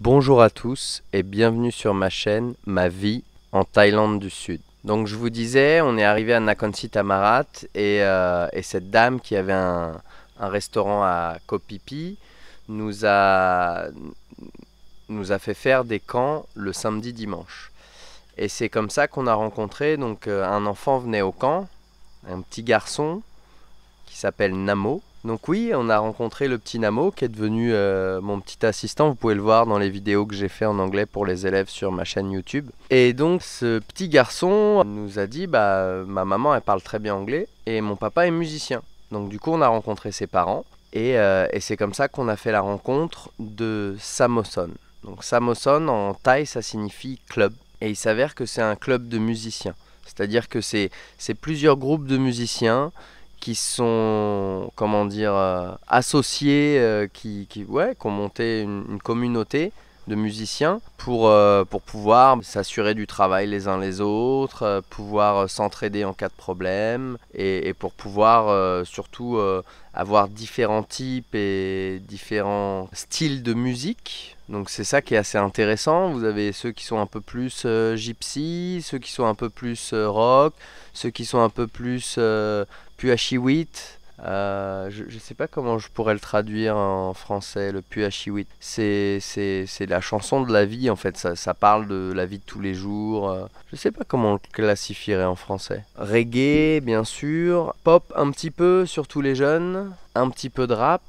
Bonjour à tous et bienvenue sur ma chaîne Ma vie en Thaïlande du Sud. Donc je vous disais, on est arrivé à Nakhon Tamarat et, euh, et, cette dame qui avait un, un restaurant à Kopipi nous a, nous a fait faire des camps le samedi dimanche. Et c'est comme ça qu'on a rencontré, donc euh, un enfant venait au camp, un petit garçon qui s'appelle Namo, donc oui, on a rencontré le petit Namo qui est devenu euh, mon petit assistant. Vous pouvez le voir dans les vidéos que j'ai fait en anglais pour les élèves sur ma chaîne YouTube. Et donc ce petit garçon nous a dit bah euh, ma maman elle parle très bien anglais et mon papa est musicien. Donc du coup on a rencontré ses parents et, euh, et c'est comme ça qu'on a fait la rencontre de Samoson. Donc Samoson en thaï ça signifie club et il s'avère que c'est un club de musiciens. C'est-à-dire que c'est plusieurs groupes de musiciens qui sont, comment dire, euh, associés, euh, qui, qui, ont monté une communauté musiciens pour, euh, pour pouvoir s'assurer du travail les uns les autres, euh, pouvoir euh, s'entraider en cas de problème et, pour pouvoir surtout avoir différents types et différents styles de musique. Donc c'est ça qui est assez intéressant. Vous avez ceux qui sont un peu plus gypsy, ceux qui sont un peu plus rock, ceux qui sont un peu plus puachiwit euh, je ne sais pas comment je pourrais le traduire en français, le Puachiwit. C'est, c'est, la chanson de la vie en fait, ça, parle de la vie de tous les jours. Euh, je ne sais pas comment on le classifierait en français. Reggae, bien sûr, pop un petit peu, surtout les jeunes, un petit peu de rap,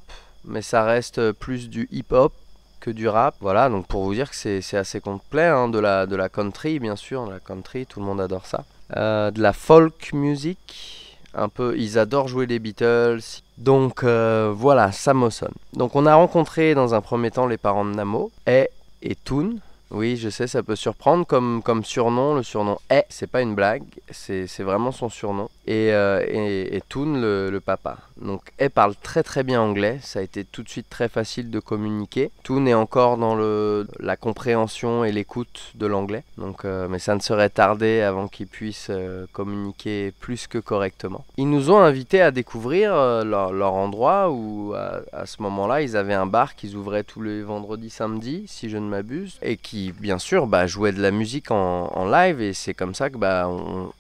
mais ça reste plus du hip-hop que du rap. Voilà, donc pour vous dire que c'est, assez complet, hein, de, la, de la country bien sûr, la country, tout le monde adore ça. Euh, de la folk music un peu, ils adorent jouer les Beatles. Donc euh, voilà, Samoson. Donc on a rencontré dans un premier temps les parents de Namo, eh et Toon. Oui, je sais, ça peut surprendre comme, surnom. Le surnom E, c'est pas une blague, c'est vraiment son surnom. Et, euh, et, Toon, le papa. Donc elle parle très très bien anglais, ça a été tout de suite très facile de communiquer. Tout n'est encore dans le, la compréhension et l'écoute de l'anglais. Donc, euh, mais ça ne serait tardé avant qu'ils puissent euh, communiquer plus que correctement. Ils nous ont invités à découvrir euh, leur, endroit où à, ce moment-là ils avaient un bar qu'ils ouvraient tous les vendredis, samedis, si je ne m'abuse, et qui bien sûr bah, jouait de la musique en, en live et c'est comme ça que bah, on,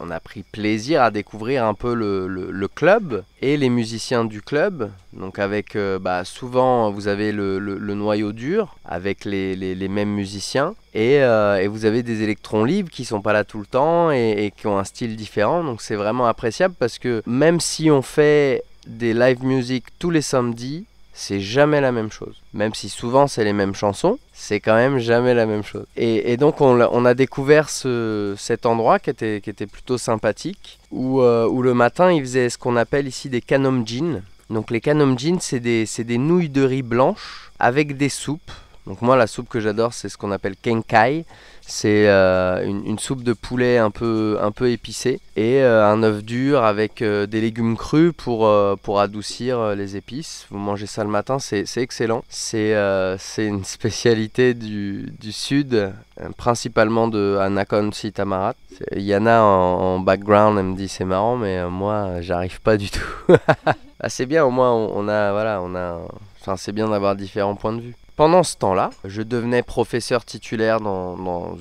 on a pris plaisir à découvrir un peu le, club et les musiciens du club. Donc avec euh, bah, souvent vous avez le, noyau dur avec les, mêmes musiciens euh, et, vous avez des électrons libres qui sont pas là tout le temps et qui ont un style différent. Donc c'est vraiment appréciable parce que même si on fait des live music tous les samedis, c'est jamais la même chose. Même si souvent c'est les mêmes chansons, c'est quand même jamais la même chose. Et, donc on, a découvert cet endroit qui était, plutôt sympathique, où, euh, le matin ils faisaient ce qu'on appelle ici des canom jeans. Donc les jeans, c'est des, des nouilles de riz blanches avec des soupes. Donc moi la soupe que j'adore c'est ce qu'on appelle kenkai, c'est euh, une, soupe de poulet un peu, un peu épicée et euh, un œuf dur avec euh, des légumes crus pour, pour adoucir les épices. Vous mangez ça le matin, c'est excellent. C'est une spécialité du, du, sud, principalement de Anakon il Yana en, en, background elle me dit c'est marrant mais moi j'arrive pas du tout. ah, c'est bien au moins on a voilà on a enfin c'est bien d'avoir différents points de vue. Pendant ce temps-là, je devenais professeur titulaire dans,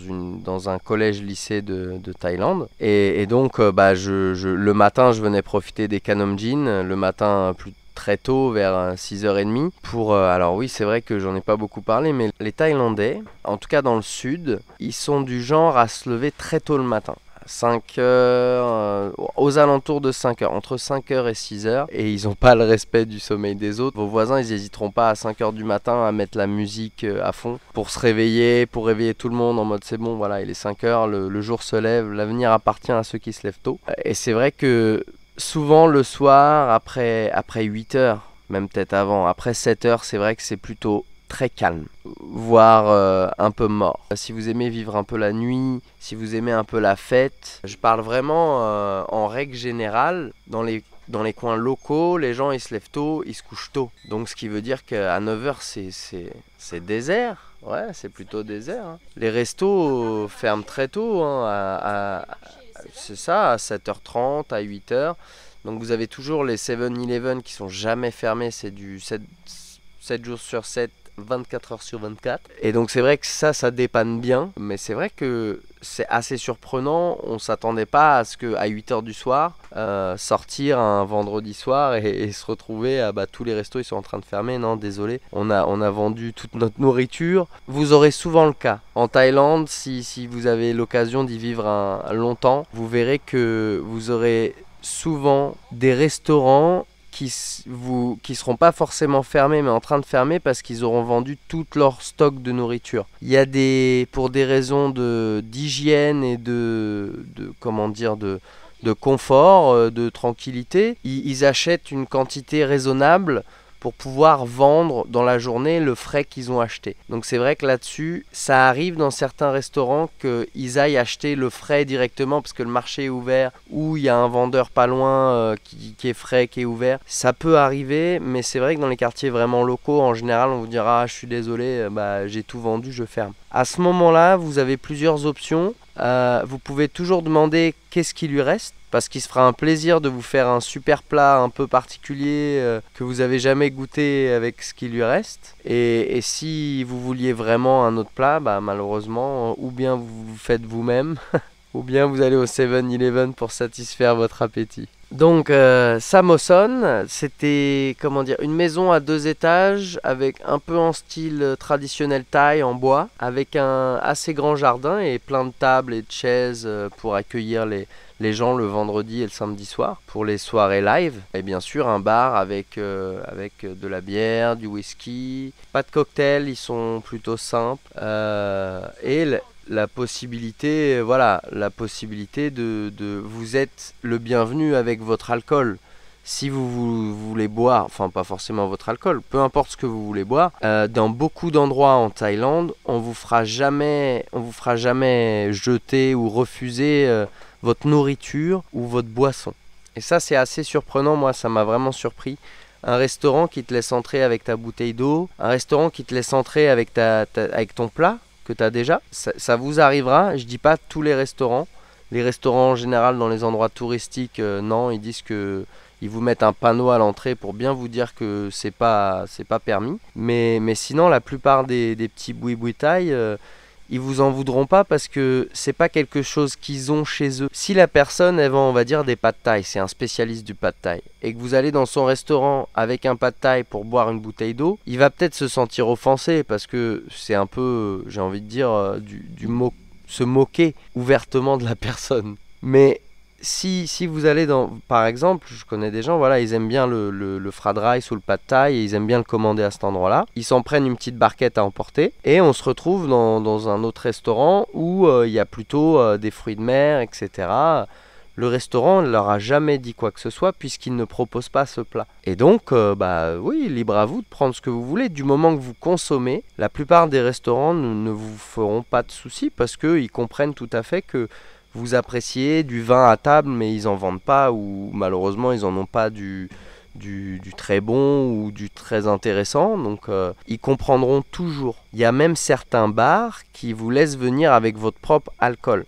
un collège-lycée de, Thaïlande. Et, donc, euh, bah, le matin, je venais profiter des Kanomjin, le matin plus très tôt, vers 6h30. Euh, pour, euh, alors oui, c'est vrai que j'en ai pas beaucoup parlé, mais les Thaïlandais, en tout cas dans le sud, ils sont du genre à se lever très tôt le matin. 5 heures, euh, aux alentours de 5 heures, entre 5 heures et 6 heures, et ils n'ont pas le respect du sommeil des autres. Vos voisins, ils n'hésiteront pas à 5 heures du matin à mettre la musique euh, à fond pour se réveiller, pour réveiller tout le monde en mode c'est bon, voilà, il est 5 heures, le, jour se lève, l'avenir appartient à ceux qui se lèvent tôt. Et c'est vrai que souvent le soir, après, après 8 heures, même peut-être avant, après 7 heures, c'est vrai que c'est plutôt très calme, voire euh, un peu mort. Euh, si vous aimez vivre un peu la nuit, si vous aimez un peu la fête, je parle vraiment euh, en règle générale, dans les, dans les coins locaux, les gens ils se lèvent tôt, ils se couchent tôt. Donc ce qui veut dire qu'à 9h c'est désert. Ouais, c'est plutôt désert. Hein. Les restos ferment très tôt, hein, à, c'est ça, à 7h30, à 8h. Donc vous avez toujours les 7-Eleven qui sont jamais fermés, c'est du 7, 7 jours sur 7, 24 heures sur 24. Et donc c'est vrai que ça, ça dépanne bien, mais c'est vrai que c'est assez surprenant. On s'attendait pas à ce que à 8 heures du soir, euh, sortir un vendredi soir et, se retrouver à bah, tous les restos ils sont en train de fermer. Non, désolé, on a, on a vendu toute notre nourriture. Vous aurez souvent le cas. En Thaïlande, si, vous avez l'occasion d'y vivre un, longtemps, vous verrez que vous aurez souvent des restaurants qui vous seront pas forcément fermés mais en train de fermer parce qu'ils auront vendu tout leur stock de nourriture. Il y a des pour des raisons d'hygiène et de, de comment dire de confort, euh, de tranquillité, ils achètent une quantité raisonnable pour pouvoir vendre dans la journée le frais qu'ils ont acheté. Donc c'est vrai que là-dessus, ça arrive dans certains restaurants qu'ils aillent acheter le frais directement parce que le marché est ouvert ou il y a un vendeur pas loin euh, qui, est frais, qui est ouvert. Ça peut arriver, mais c'est vrai que dans les quartiers vraiment locaux, en général, on vous dira ah, je suis désolé, euh, bah, j'ai tout vendu, je ferme. À ce moment-là, vous avez plusieurs options. Euh, vous pouvez toujours demander qu'est-ce qui lui reste, parce qu'il se fera un plaisir de vous faire un super plat un peu particulier euh, que vous n'avez jamais goûté avec ce qui lui reste. Et, et si vous vouliez vraiment un autre plat, bah, malheureusement, ou bien vous faites vous-même, ou bien vous allez au 7-Eleven pour satisfaire votre appétit. Donc euh, Samoson, c'était comment dire une maison à deux étages avec un peu en style euh, traditionnel thaï en bois, avec un assez grand jardin et plein de tables et de chaises euh, pour accueillir les, les gens le vendredi et le samedi soir pour les soirées live. Et bien sûr un bar avec, avec de la bière, du whisky, pas de cocktail, ils sont plutôt simples. Euh, et la possibilité, voilà, la possibilité de, vous être le bienvenu avec votre alcool. Si vous, voulez boire, enfin pas forcément votre alcool, peu importe ce que vous voulez boire, euh, dans beaucoup d'endroits en Thaïlande, on vous fera jamais, on vous fera jamais jeter ou refuser euh, votre nourriture ou votre boisson. Et ça c'est assez surprenant, moi ça m'a vraiment surpris un restaurant qui te laisse entrer avec ta bouteille d'eau, un restaurant qui te laisse entrer avec, ta, avec ton plat, que tu as déjà. Ça, vous arrivera, je dis pas tous les restaurants. Les restaurants en général dans les endroits touristiques, euh, non, ils disent que ils vous mettent un panneau à l'entrée pour bien vous dire que c'est pas c'est pas permis. Mais, mais sinon la plupart des, petits boui-boui taille, euh, ils vous en voudront pas parce que c'est pas quelque chose qu'ils ont chez eux. Si la personne elle vend on va dire des de taille, c'est un spécialiste du de taille, et que vous allez dans son restaurant avec un de taille pour boire une bouteille d'eau, il va peut-être se sentir offensé parce que c'est un peu, j'ai envie de dire, euh, du, du mot se moquer ouvertement de la personne. Mais si, vous allez dans. Par exemple, je connais des gens, voilà, ils aiment bien le, le, le sous ou le pad thai et ils aiment bien le commander à cet endroit-là. Ils s'en prennent une petite barquette à emporter et on se retrouve dans, un autre restaurant où euh, il y a plutôt euh, des fruits de mer, etc. Le restaurant ne leur a jamais dit quoi que ce soit puisqu'il ne propose pas ce plat. Et donc, euh, bah oui, libre à vous de prendre ce que vous voulez. Du moment que vous consommez, la plupart des restaurants ne, ne vous feront pas de soucis parce qu'ils comprennent tout à fait que vous appréciez du vin à table, mais ils en vendent pas ou malheureusement ils en ont pas du, très bon ou du très intéressant. Donc, euh, ils comprendront toujours. Il y a même certains bars qui vous laissent venir avec votre propre alcool.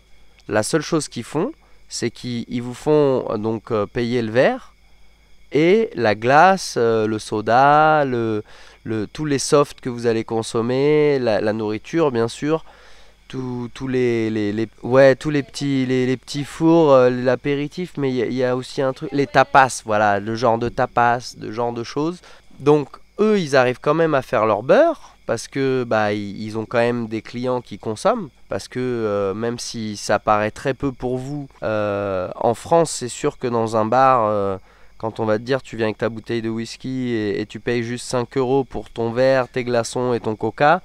La seule chose qu'ils font, c'est qu'ils vous font euh, donc euh, payer le verre et la glace, le soda, le, tous les softs que vous allez consommer, la nourriture bien sûr tous les, tous les petits les, petits fours euh, l'apéritif mais il y, a aussi un truc les tapas voilà le genre de tapas de genre de choses donc eux ils arrivent quand même à faire leur beurre parce que bah, ils ont quand même des clients qui consomment parce que euh, même si ça paraît très peu pour vous euh, en France c'est sûr que dans un bar quand on va te dire tu viens avec ta bouteille de whisky et, et tu payes juste 5 euros pour ton verre, tes glaçons et ton coca,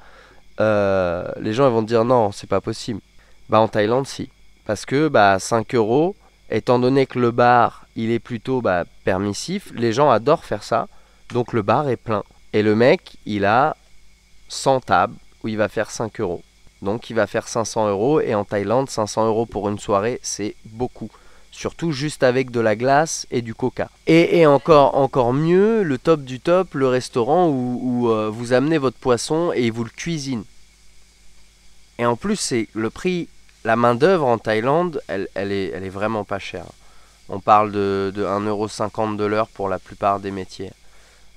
euh, les gens vont te dire non, c'est pas possible. Bah en Thaïlande, si. Parce que bah, 5 euros, étant donné que le bar il est plutôt bah, permissif, les gens adorent faire ça. Donc le bar est plein. Et le mec, il a 100 tables où il va faire 5 euros. Donc il va faire 500 euros. Et en Thaïlande, 500 euros pour une soirée, c'est beaucoup surtout juste avec de la glace et du coca. Et, encore, encore mieux, le top du top, le restaurant où, euh, vous amenez votre poisson et vous le cuisine. Et en plus, c'est le prix, la main d'œuvre en Thaïlande, elle, est, vraiment pas chère. On parle de, de 1,50€ de l'heure pour la plupart des métiers.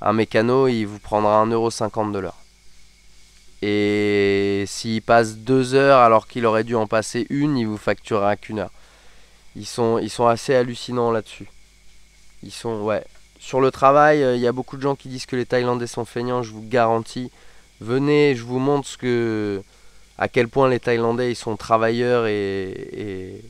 Un mécano, il vous prendra 1,50€ de l'heure. Et s'il passe deux heures alors qu'il aurait dû en passer une, il vous facturera qu'une heure. Ils sont, ils sont assez hallucinants là-dessus. Ils sont, ouais. Sur le travail, il euh, y a beaucoup de gens qui disent que les Thaïlandais sont feignants, je vous garantis. Venez, je vous montre ce que, à quel point les Thaïlandais sont travailleurs et,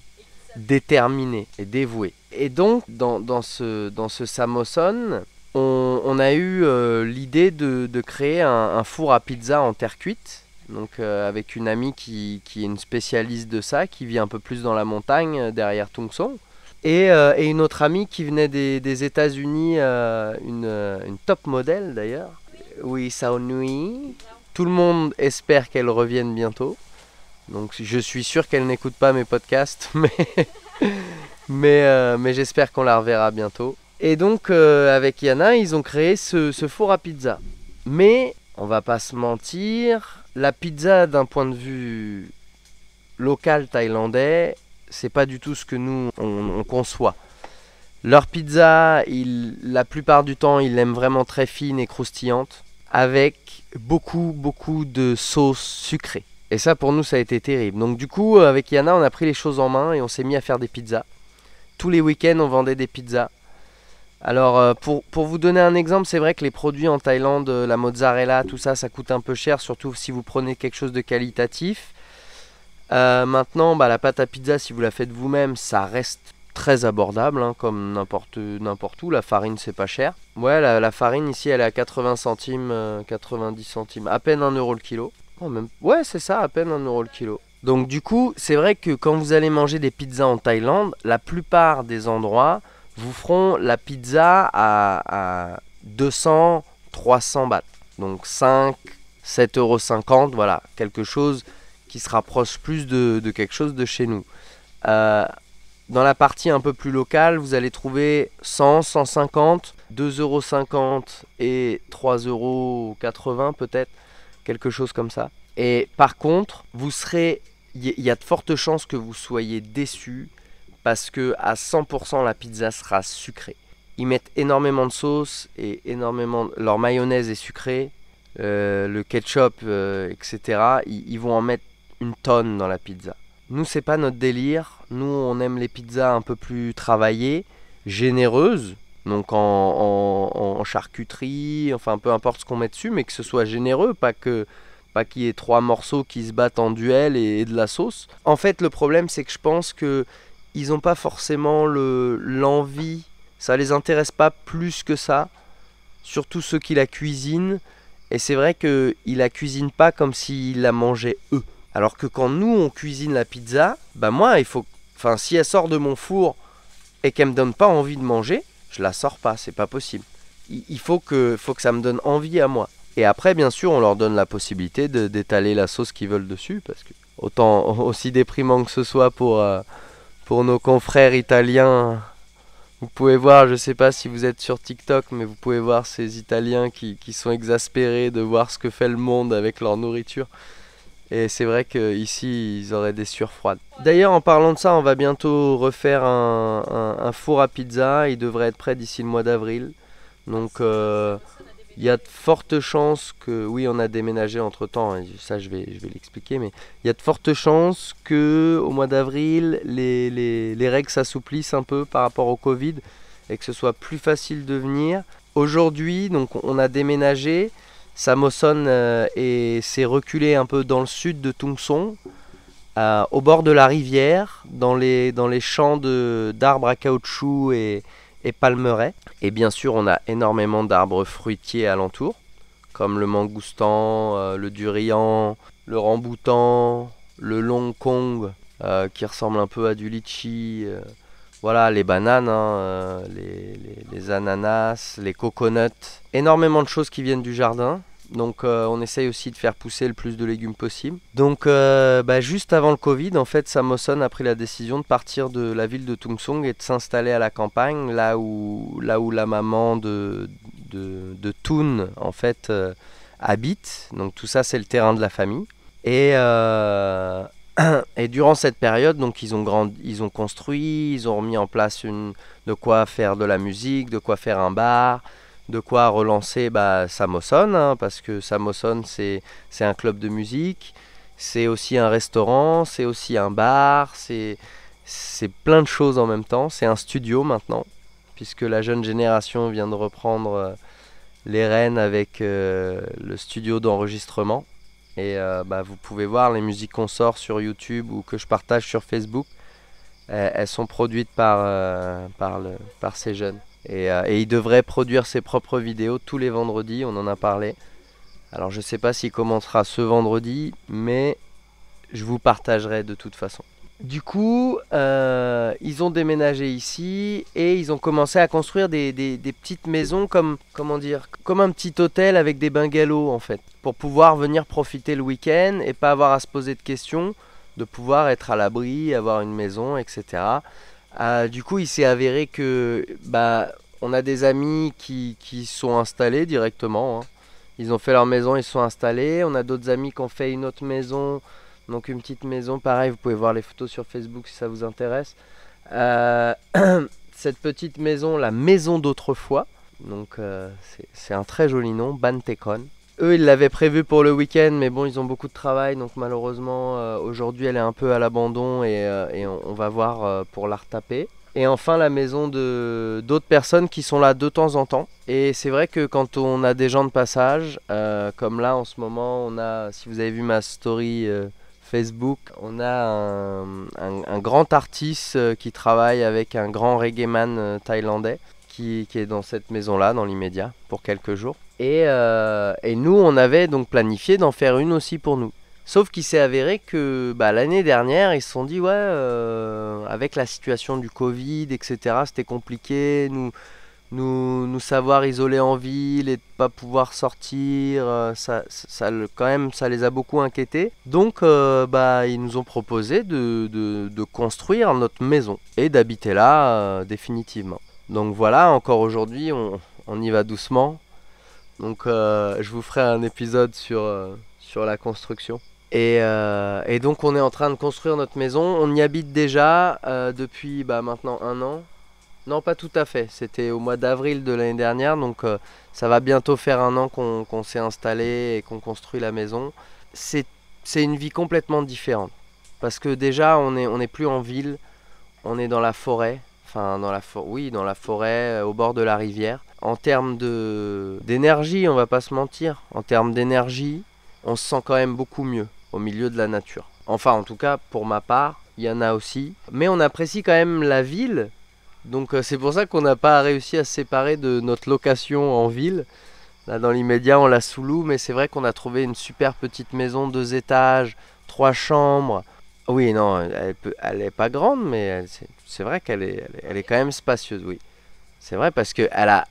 déterminés et dévoués. Et donc, dans, ce, dans ce Samoson, on, a eu euh, l'idée de, créer un four à pizza en terre cuite donc euh, avec une amie qui, est une spécialiste de ça, qui vit un peu plus dans la montagne euh, derrière Tung Et, euh, et une autre amie qui venait des, États-Unis, une, top modèle d'ailleurs. Oui, Sao Nui. Tout le monde espère qu'elle revienne bientôt. Donc je suis sûr qu'elle n'écoute pas mes podcasts, mais, j'espère qu'on la reverra bientôt. Et donc avec Yana, ils ont créé ce, ce four à pizza. Mais on va pas se mentir, la pizza d'un point de vue local thaïlandais, c'est pas du tout ce que nous on, conçoit. Leur pizza, la plupart du temps, ils l'aiment vraiment très fine et croustillante, avec beaucoup, beaucoup de sauce sucrée. Et ça, pour nous, ça a été terrible. Donc, du coup, avec Yana, on a pris les choses en main et on s'est mis à faire des pizzas. Tous les week-ends, on vendait des pizzas. Alors euh, pour, vous donner un exemple, c'est vrai que les produits en Thaïlande, euh, la mozzarella, tout ça, ça coûte un peu cher, surtout si vous prenez quelque chose de qualitatif. Euh, maintenant, bah, la pâte à pizza, si vous la faites vous-même, ça reste très abordable, hein, comme n'importe où. La farine, c'est pas cher. Ouais, la, farine ici, elle est à 80 centimes, 90 centimes, à peine 1 euro le kilo. Oh, ouais, c'est ça, à peine 1 euro le kilo. Donc du coup, c'est vrai que quand vous allez manger des pizzas en Thaïlande, la plupart des endroits vous feront la pizza à, 200, 300 bahts. Donc 5, 7,50€, voilà, quelque chose qui se rapproche plus de, quelque chose de chez nous. Euh, dans la partie un peu plus locale, vous allez trouver 100, 150, 2,50€ et 3,80€ peut-être, quelque chose comme ça. Et par contre, vous serez, il y, y, a de fortes chances que vous soyez déçu parce que à 100% la pizza sera sucrée. Ils mettent énormément de sauce et énormément leur mayonnaise est sucrée, euh, le ketchup, euh, etc. Ils, vont en mettre une tonne dans la pizza. Nous c'est pas notre délire. Nous on aime les pizzas un peu plus travaillées, généreuses, donc en, charcuterie, enfin peu importe ce qu'on met dessus, mais que ce soit généreux, pas que pas qu'il y ait trois morceaux qui se battent en duel et de la sauce. En fait, le problème, c'est que je pense que ils n'ont pas forcément l'envie, Ça ça les intéresse pas plus que ça, surtout ceux qui la cuisinent. Et c'est vrai qu'ils la cuisinent pas comme s'ils la mangeaient eux. Alors que quand nous on cuisine la pizza, bah moi il faut, enfin si elle sort de mon four et qu'elle me donne pas envie de manger, je la sors pas, c'est pas possible. Il faut que, faut que ça me donne envie à moi. Et après, bien sûr, on leur donne la possibilité d'étaler la sauce qu'ils veulent dessus, parce que autant aussi déprimant que ce soit pour, euh, pour nos confrères italiens, vous pouvez voir, je ne sais pas si vous êtes sur TikTok, mais vous pouvez voir ces Italiens qui, sont exaspérés de voir ce que fait le monde avec leur nourriture. Et c'est vrai qu'ici, ils auraient des sueurs froides. D'ailleurs, en parlant de ça, on va bientôt refaire un, four à pizza. Il devrait être prêt d'ici le mois d'avril. Donc, euh, il y a de fortes chances que, oui, on a déménagé entre temps, hein, ça je vais, je vais l'expliquer, mais il y a de fortes chances que au mois d'avril, les, les, les règles s'assouplissent un peu par rapport au Covid et que ce soit plus facile de venir. Aujourd'hui, donc on a déménagé, Samoson euh, et s'est reculé un peu dans le sud de Tungson, euh, au bord de la rivière, dans les, dans les champs d'arbres à caoutchouc et, et palmeraies. Et bien sûr, on a énormément d'arbres fruitiers alentour, comme le mangoustan, euh, le durian, le ramboutan, le long kong, euh, qui ressemble un peu à du litchi. Euh, voilà, les bananes, hein, les, ananas, les coconuts. Énormément de choses qui viennent du jardin. Donc euh, on essaye aussi de faire pousser le plus de légumes possible. Donc euh, bah, juste avant le Covid, en fait, Samoson a pris la décision de partir de la ville de Tung et de s'installer à la campagne, là où, là où la maman de, de, Thun, en fait, euh, habite. Donc tout ça, c'est le terrain de la famille. Et, durant cette période, donc ils ont, construit, ils ont remis en place de quoi faire de la musique, de quoi faire un bar, de quoi relancer bah, hein, parce que Samoson c'est un club de musique, c'est aussi un restaurant, c'est aussi un bar, c'est plein de choses en même temps. C'est un studio maintenant, puisque la jeune génération vient de reprendre euh, les rênes avec euh, le studio d'enregistrement. Et euh, bah, vous pouvez voir les musiques qu'on sort sur YouTube ou que je partage sur Facebook. Elles sont produites par, par, le, par ces jeunes. Euh, et, il devrait produire ses propres vidéos tous les vendredis, on en a parlé. Alors je ne sais pas s'il commencera ce vendredi, mais je vous partagerai de toute façon. Du coup, euh, ils ont déménagé ici et ils ont commencé à construire des, des, petites maisons comme, comment dire, comme un petit hôtel avec des bungalows en fait, pour pouvoir venir profiter le week-end et pas avoir à se poser de questions, de pouvoir être à l'abri, avoir une maison, etc. Ah, du coup, il s'est avéré que bah, on a des amis qui, qui sont installés directement. Hein. Ils ont fait leur maison, ils sont installés. On a d'autres amis qui ont fait une autre maison, donc une petite maison. Pareil, vous pouvez voir les photos sur Facebook si ça vous intéresse. Euh, cette petite maison, la maison d'autrefois, donc euh, c'est un très joli nom, Bantekon eux, ils l'avaient prévu pour le week-end, mais bon, ils ont beaucoup de travail, donc malheureusement, euh, aujourd'hui, elle est un peu à l'abandon et, euh, on, va voir euh, pour la retaper. Et enfin, la maison de d'autres personnes qui sont là de temps en temps. Et c'est vrai que quand on a des gens de passage, comme là en ce moment, on a, si vous avez vu ma story Facebook, on a un, grand artiste qui travaille avec un grand reggae man thaïlandais qui est dans cette maison-là, dans l'immédiat, pour quelques jours. Euh, et, nous, on avait donc planifié d'en faire une aussi pour nous. Sauf qu'il s'est avéré que bah, l'année dernière, ils se sont dit, ouais, euh, avec la situation du Covid, etc., c'était compliqué, nous, nous, savoir isoler en ville et ne pas pouvoir sortir, euh, ça, quand même, ça les a beaucoup inquiétés. Donc, bah, ils nous ont proposé de, construire notre maison et d'habiter là définitivement. Donc voilà, encore aujourd'hui, on y va doucement donc euh, je vous ferai un épisode sur, euh, sur la construction. Et, euh, et, donc on est en train de construire notre maison. On y habite déjà depuis bah, maintenant un an. Non, pas tout à fait. C'était au mois d'avril de l'année dernière, donc ça va bientôt faire un an qu'on s'est installé et qu'on construit la maison. C'est une vie complètement différente. Parce que déjà, on n'est on plus en ville, on est dans la forêt. Enfin, dans la oui, dans la forêt, au bord de la rivière en termes d'énergie, on va pas se mentir, en termes d'énergie, on se sent quand même beaucoup mieux au milieu de la nature. Enfin, en tout cas, pour ma part, il y en a aussi. Mais on apprécie quand même la ville. Donc euh, c'est pour ça qu'on n'a pas réussi à se séparer de notre location en ville. Là, dans l'immédiat, on la sous-loue, mais c'est vrai qu'on a trouvé une super petite maison, deux étages, trois chambres. Oui, non, elle, n'est elle est pas grande, mais c'est vrai qu'elle est, elle est, est quand même spacieuse, oui. C'est vrai parce qu'elle a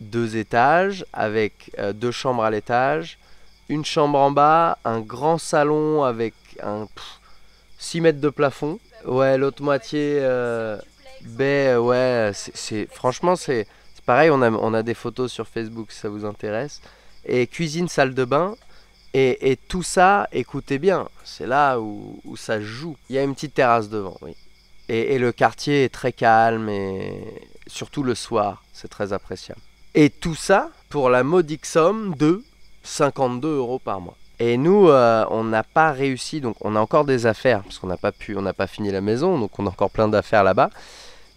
deux étages avec euh, deux chambres à l'étage, une chambre en bas, un grand salon avec un 6 mètres de plafond. Ouais, l'autre moitié euh, ouais, c'est franchement c'est pareil, on a, on a des photos sur Facebook si ça vous intéresse. Et cuisine, salle de bain, et, et, tout ça, écoutez bien, c'est là où, où, ça joue. Il y a une petite terrasse devant, oui. Et, et le quartier est très calme et surtout le soir, c'est très appréciable. Et tout ça pour la modique somme de 52 euros par mois. Et nous, euh, on n'a pas réussi, donc on a encore des affaires, parce qu'on n'a pas pu, on n'a pas fini la maison, donc on a encore plein d'affaires là-bas.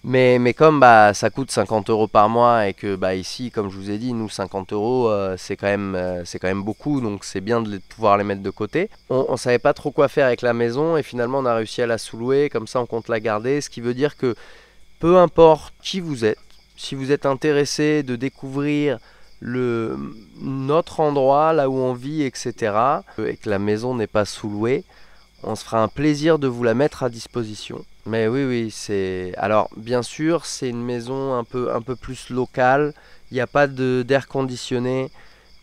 Mais, mais comme bah, ça coûte 50 euros par mois et que bah, ici, comme je vous ai dit, nous 50 euros, euh, c'est quand, même, euh, quand même beaucoup, donc c'est bien de, pouvoir les mettre de côté. On ne savait pas trop quoi faire avec la maison et finalement on a réussi à la sous comme ça on compte la garder, ce qui veut dire que peu importe qui vous êtes, si vous êtes intéressé de découvrir notre endroit, là où on vit, etc., euh, et que la maison n'est pas sous-louée, on se fera un plaisir de vous la mettre à disposition. Mais oui, oui, c'est. Alors, bien sûr, c'est une maison un peu, un peu plus locale. Il n'y a pas d'air conditionné.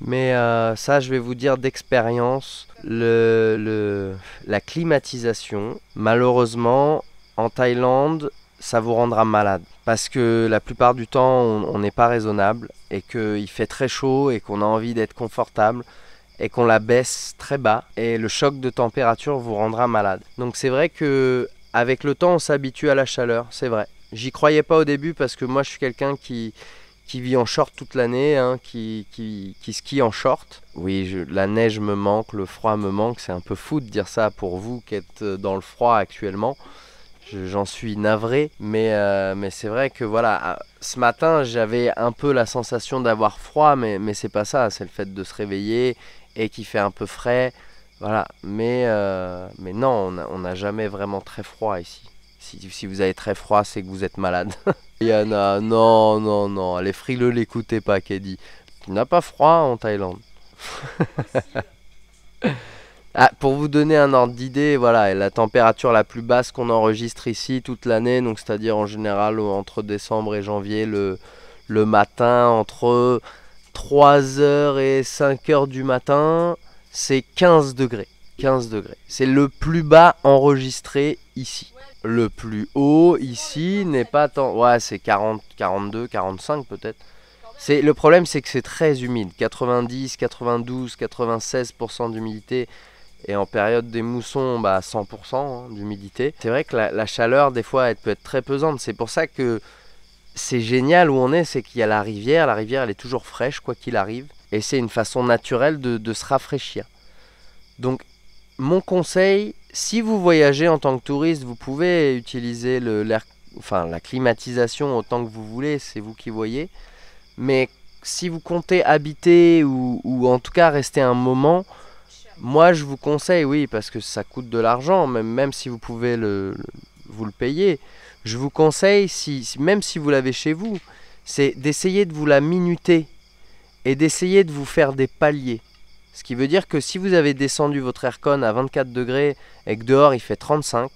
Mais euh, ça, je vais vous dire d'expérience, la climatisation, malheureusement, en Thaïlande, ça vous rendra malade. Parce que la plupart du temps, on n'est pas raisonnable et qu'il fait très chaud et qu'on a envie d'être confortable et qu'on la baisse très bas et le choc de température vous rendra malade. Donc c'est vrai que avec le temps, on s'habitue à la chaleur, c'est vrai. J'y croyais pas au début parce que moi, je suis quelqu'un qui qui vit en short toute l'année, hein, qui, qui, qui, skie en short. Oui, la neige me manque, le froid me manque, c'est un peu fou de dire ça pour vous qui êtes euh, dans le froid actuellement. J'en suis navré, mais, euh, mais c'est vrai que voilà, ce matin j'avais un peu la sensation d'avoir froid, mais, mais c'est pas ça, c'est le fait de se réveiller et qu'il fait un peu frais. Voilà, mais, euh, mais non, on n'a jamais vraiment très froid ici. Si, si vous avez très froid, c'est que vous êtes malade. Yana, non, non, non, les frileux, l'écoutez pas, Keddy. Tu n'as pas froid en Thaïlande. Ah, Ah, pour vous donner un ordre d'idée, voilà, la température la plus basse qu'on enregistre ici toute l'année, donc c'est-à-dire en général entre décembre et janvier, le, matin, entre 3h et 5h du matin, c'est 15 degrés. 15 degrés. C'est le plus bas enregistré ici. Le plus haut ici n'est pas tant. Ouais, c'est 40, 42, 45 peut-être. C'est le problème, c'est que c'est très humide. 90, 92, 96% d'humidité. Et en période des moussons, bah, 100% hein, d'humidité. C'est vrai que la, chaleur, des fois, elle peut être très pesante. C'est pour ça que c'est génial où on est, c'est qu'il y a la rivière. La rivière, elle est toujours fraîche, quoi qu'il arrive. Et c'est une façon naturelle de, se rafraîchir. Donc, mon conseil, si vous voyagez en tant que touriste, vous pouvez utiliser le, enfin, la climatisation autant que vous voulez, c'est vous qui voyez. Mais si vous comptez habiter ou, ou, en tout cas rester un moment, moi, je vous conseille, oui, parce que ça coûte de l'argent, même, même si vous pouvez le, vous le payer. Je vous conseille, si, même si vous l'avez chez vous, c'est d'essayer de vous la minuter et d'essayer de vous faire des paliers. Ce qui veut dire que si vous avez descendu votre aircon à 24 degrés et que dehors il fait 35,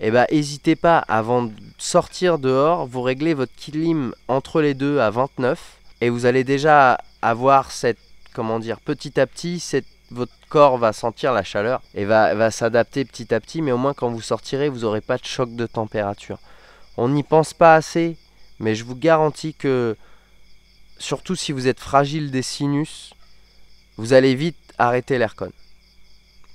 eh ben, n'hésitez pas avant de sortir dehors, vous réglez votre kilim entre les deux à 29 et vous allez déjà avoir cette, comment dire, petit à petit, cette votre corps va sentir la chaleur et va, s'adapter petit à petit, mais au moins quand vous sortirez, vous n'aurez pas de choc de température. On n'y pense pas assez, mais je vous garantis que, surtout si vous êtes fragile des sinus, vous allez vite arrêter l'aircon.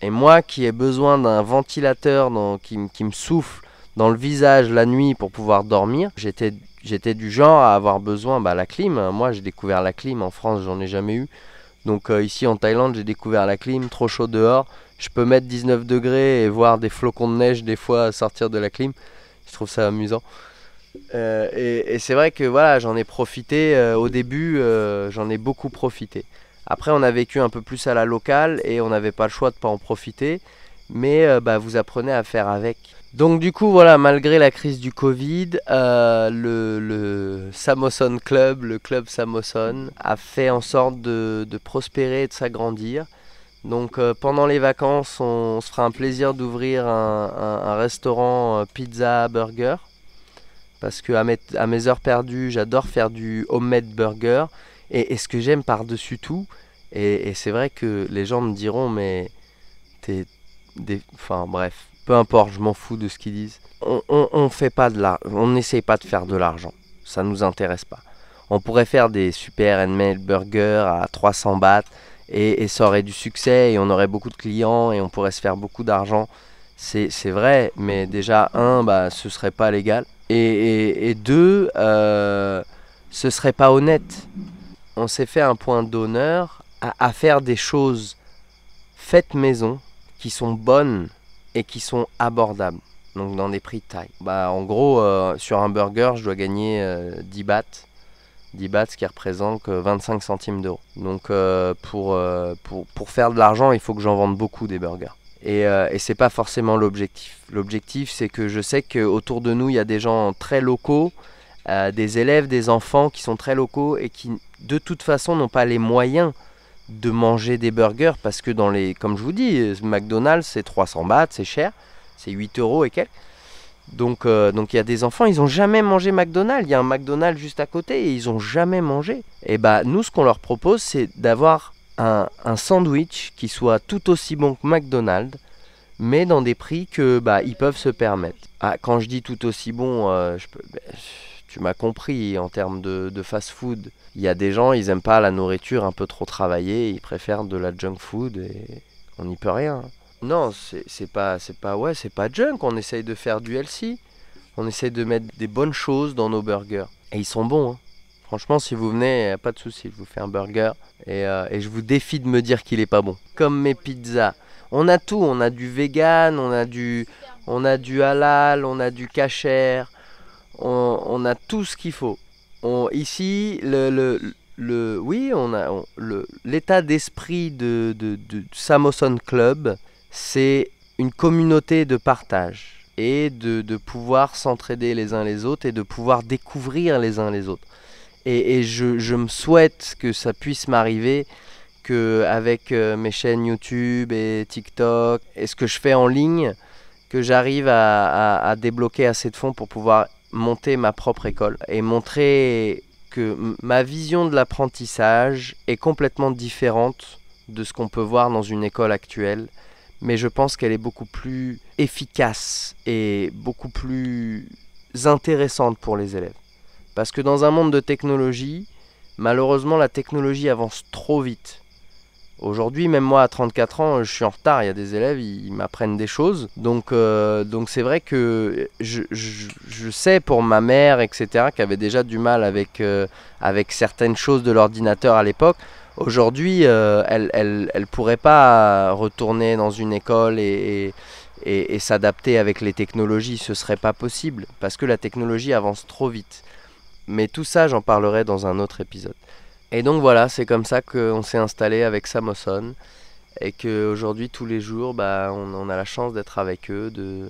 Et moi qui ai besoin d'un ventilateur qui, me souffle dans le visage la nuit pour pouvoir dormir, j'étais du genre à avoir besoin, bah, la clim, moi j'ai découvert la clim en France, j'en ai jamais eu. Donc euh, ici en Thaïlande, j'ai découvert la clim, trop chaud dehors. Je peux mettre 19 degrés et voir des flocons de neige des fois sortir de la clim. Je trouve ça amusant. Euh, et, c'est vrai que voilà, j'en ai profité euh, au début, j'en ai beaucoup profité. Après, on a vécu un peu plus à la locale et on n'avait pas le choix de pas en profiter mais euh, bah, vous apprenez à faire avec. Donc du coup voilà, malgré la crise du Covid, euh, le, Samoson Club, le club Samoson, a fait en sorte de, prospérer et de s'agrandir. Donc euh, pendant les vacances, on, se fera un plaisir d'ouvrir un, restaurant pizza burger. Parce que à mes, heures perdues, j'adore faire du homemade burger. Et, ce que j'aime par-dessus tout, et, et c'est vrai que les gens me diront mais t'es Enfin bref, peu importe, je m'en fous de ce qu'ils disent. On, on, fait pas de la... On n'essaye pas de faire de l'argent. Ça nous intéresse pas. On pourrait faire des super handmade burgers à 300 bahts et, et ça aurait du succès et on aurait beaucoup de clients et on pourrait se faire beaucoup d'argent. C'est vrai, mais déjà, un, bah, ce serait pas légal. Et, et, deux, euh, ce serait pas honnête. On s'est fait un point d'honneur à faire des choses faites maison, qui sont bonnes et qui sont abordables. Donc dans des prix de taille. Bah, en gros, euh, sur un burger, je dois gagner 10 euh, bahts. 10 bahts, ce qui représente que 25 centimes d'euros. Donc euh, pour, pour, faire de l'argent, il faut que j'en vende beaucoup des burgers. Et, et c'est pas forcément l'objectif. L'objectif, c'est que je sais qu'autour de nous, il y a des gens très locaux, des élèves, des enfants qui sont très locaux et qui, de toute façon, n'ont pas les moyens de manger des burgers parce que dans les, comme je vous dis, McDonald's c'est 300 bahts, c'est cher, c'est 8 euros et quelques. Donc euh, donc il y a des enfants, ils n'ont jamais mangé McDonald's, il y a un McDonald's juste à côté et ils n'ont jamais mangé. Et eh bah nous ce qu'on leur propose c'est d'avoir un, sandwich qui soit tout aussi bon que McDonald's, mais dans des prix que bah ils peuvent se permettre. Ah, quand je dis tout aussi bon, euh, je peux. Bah, tu m'as compris, en termes de, fast-food. Il y a des gens, ils n'aiment pas la nourriture un peu trop travaillée, ils préfèrent de la junk food et on n'y peut rien. Non, c'est pas, c'est pas, ouais, c'est pas junk. On essaye de faire du healthy. On essaye de mettre des bonnes choses dans nos burgers. Et ils sont bons. Hein. Franchement, si vous venez, pas de souci, je vous fais un burger euh, et, je vous défie de me dire qu'il est pas bon. Comme mes pizzas. On a tout, on a du vegan, on a du, on a du halal, on a du kasher, on, a tout ce qu'il faut. On, ici, le, le, oui, on a le l'état d'esprit de, de, Samoson Club, c'est une communauté de partage et de, pouvoir s'entraider les uns les autres et de pouvoir découvrir les uns les autres. Et, je, me souhaite que ça puisse m'arriver que avec euh, mes chaînes YouTube et TikTok et ce que je fais en ligne, que j'arrive à, à débloquer assez de fonds pour pouvoir monter ma propre école et montrer que ma vision de l'apprentissage est complètement différente de ce qu'on peut voir dans une école actuelle, mais je pense qu'elle est beaucoup plus efficace et beaucoup plus intéressante pour les élèves. Parce que dans un monde de technologie, malheureusement la technologie avance trop vite. Aujourd'hui, même moi à 34 ans, je suis en retard. Il y a des élèves, ils, m'apprennent des choses. Donc, euh, donc c'est vrai que je, je, sais pour ma mère, etc., qui avait déjà du mal avec, euh, avec certaines choses de l'ordinateur à l'époque. Aujourd'hui, euh, elle, elle, elle, pourrait pas retourner dans une école et, et, et s'adapter avec les technologies, ce serait pas possible parce que la technologie avance trop vite. Mais tout ça, j'en parlerai dans un autre épisode. Et donc voilà, c'est comme ça qu'on s'est installé avec Samoson, et qu'aujourd'hui tous les jours bah, on, a la chance d'être avec eux, de,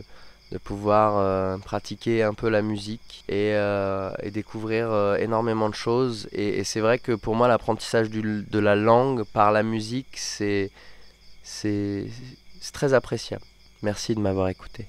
de pouvoir euh, pratiquer un peu la musique et, euh, découvrir euh, énormément de choses. Et, et c'est vrai que pour moi l'apprentissage de la langue par la musique c'est très appréciable. Merci de m'avoir écouté.